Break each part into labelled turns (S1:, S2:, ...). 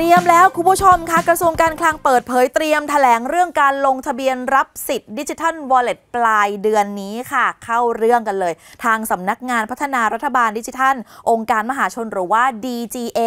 S1: เตรียมแล้ว คุณผู้ชมคะกระทรวงการคลังเปิดเผยเตรียมถแถลงเรื่องการลงทะเบียนรับสิทธิ์ดิจิทัลวอลเล็ตปลายเดือนนี้ค่ะ เข้าเรื่องกันเลย ทางสำนักงานพัฒนารัฐบาลดิจิทัล องค์การมหาชนหรือว่า DGA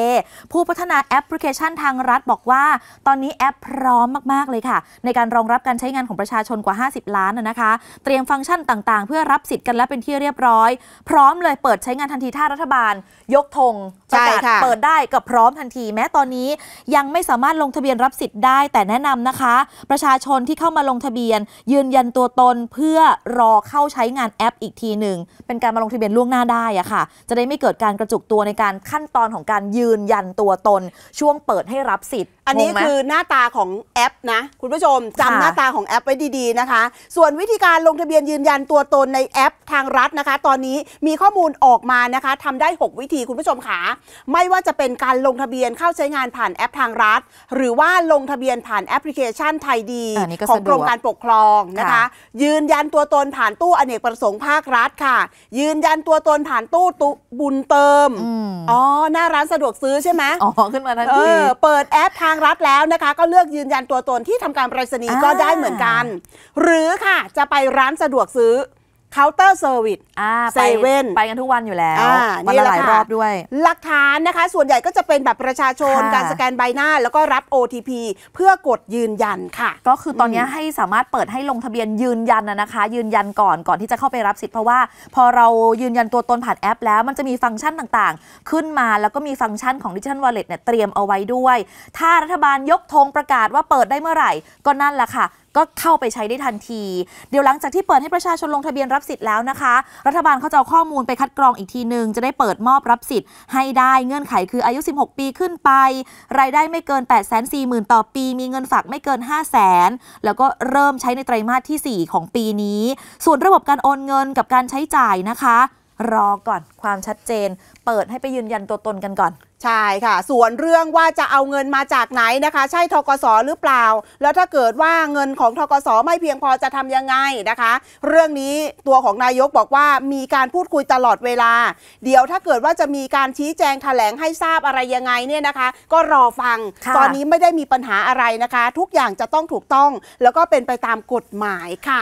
S1: ผู้พัฒนาแอปพลิเคชันทางรัฐ บอกว่าตอนนี้แอปพร้อมมากๆเลยค่ะ ในการรองรับการใช้งานของประชาชนกว่า 50 ล้านนะคะ เตรียมฟังก์ชันต่างๆเพื่อรับสิทธิ์กันแล้วเป็นที่เรียบร้อย พร้อมเลยเปิดใช้งานทันทีถ้ารัฐบาลยกธงประกาศเปิดได้กับพร้อมทันทีแม้ตอนนี้ยังไม่สามารถลงทะเบียนรับสิทธิ์ได้แต่แนะนำนะคะ ประชาชนที่เข้ามาลงทะเบียน ยืนยันตัวตนเพื่อรอเข้าใช้งานแอปอีกทีหนึ่งเป็นการมาลงทะเบียนล่วงหน้าได้อะค่ะจะได้ไม่เกิดการกระจุกตัวในการขั้นตอนของการยืนยันตัวตน ช่วงเปิดให้รับสิทธิ์ อันนี้คือ
S2: หน้าตาของแอปนะคุณผู้ชมจำหน้าตาของแอปไว้ดี ๆนะคะ ส่วนวิธีการลงทะเบียนยืนยันตัวตนในแอป ทางรัฐนะคะ ตอนนี้มีข้อมูลออกมานะคะทำได้ 6 วิธีคุณผู้ชมขาไม่ว่าจะเป็นการลงทะเบียนเข้าใช้งานผ่านานแอปทางรัฐ หรือว่าลงทะเบียนผ่านแอปพลิเคชันไทยดีของกรมการปกครองนะคะ ยืนยันตัวตน ผ่านตู้อเนกประสงค์ภาครัฐค่ะ ยืนยันตัวตน ผ่านตู้บุญเติมอ๋อหน้าร้านสะดวกซื้อใช่ไหมอ๋อขึ้นมาทันทีเปิดแอปทางรัฐแล้วนะคะ ก็เลือกยืนยันตัวตนที่ทำการไปรษณีย์ก็ได้เหมือนกัน หรือค่ะจะไปร้านสะดวกซื้อเคาน์เตอร์เซอร์วิสเซเว่นไปกันทุกวันอยู่แล้ววันละหลายรอบด้วย หลักฐานนะคะ ส่วนใหญ่ก็จะเป็นแบบประชาชนการส
S1: แกนใบหน้า แล้วก็รับ OTP เพื่อกดยืนยันค่ะ ก็คือตอนนี้ให้สามารถเปิดให้ลงทะเบียนยืนยันนะคะ ยืนยันก่อนก่อนที่จะเข้าไปรับสิทธิ์ เพราะว่าพอเรายืนยันตัวตนผ่านแอปแล้วมันจะมีฟังก์ชันต่างๆ ขึ้นมาแล้วก็มีฟังก์ชันของดิจิทัลวอลเล็ตเนี่ยเตรียมเอาไว้ด้วย ถ้ารัฐบาลยกธงประกาศว่าเปิดได้เมื่อไหร่ก็นั่นแหละค่ะก็เข้าไปใช้ได้ทันที เดี๋ยวหลังจากที่เปิดให้ประชาชนลงทะเบียนรับสิทธิ์แล้วนะคะ รัฐบาลเขาจะเอาข้อมูลไปคัดกรองอีกทีหนึ่งจะได้เปิดมอบรับสิทธิ์ให้ได้เงื่อนไขคืออายุ 16 ปีขึ้นไป รายได้ไม่เกิน 8 4 0 0 0นต่อปี มีเงินฝากไม่เกิน5 0 0 0 0นแล้วก็เริ่มใช้ในไตรมาสที่ 4 ของปีนี้ ส่วนระบบการโอนเงินกับการใช้จ่ายนะคะรอก่อนความชัดเจน เปิดให้ไปยืนยันตัวตนกันก่อนใช่ค่ะ ส่วนเรื่องว่า
S2: จะเอาเงินมาจากไหนนะคะ ใช่ทกศหรือเปล่า แล้วถ้าเกิดว่าเงินของทกศไม่เพียงพอจะทํำยังไงนะคะ เรื่องนี้ตัวของนายกบอกว่ามีการพูดคุยตลอดเวลา เดี๋ยวถ้าเกิดว่าจะมีการชี้แจงถแถลงให้ทราบอะไรยังไงเนี่ยนะคะ ก็รอฟังตอนนี้ไม่ได้มีปัญหาอะไรนะคะ ทุกอย่างจะต้องถูกต้องแล้วก็เป็นไปตามกฎหมายค่ะ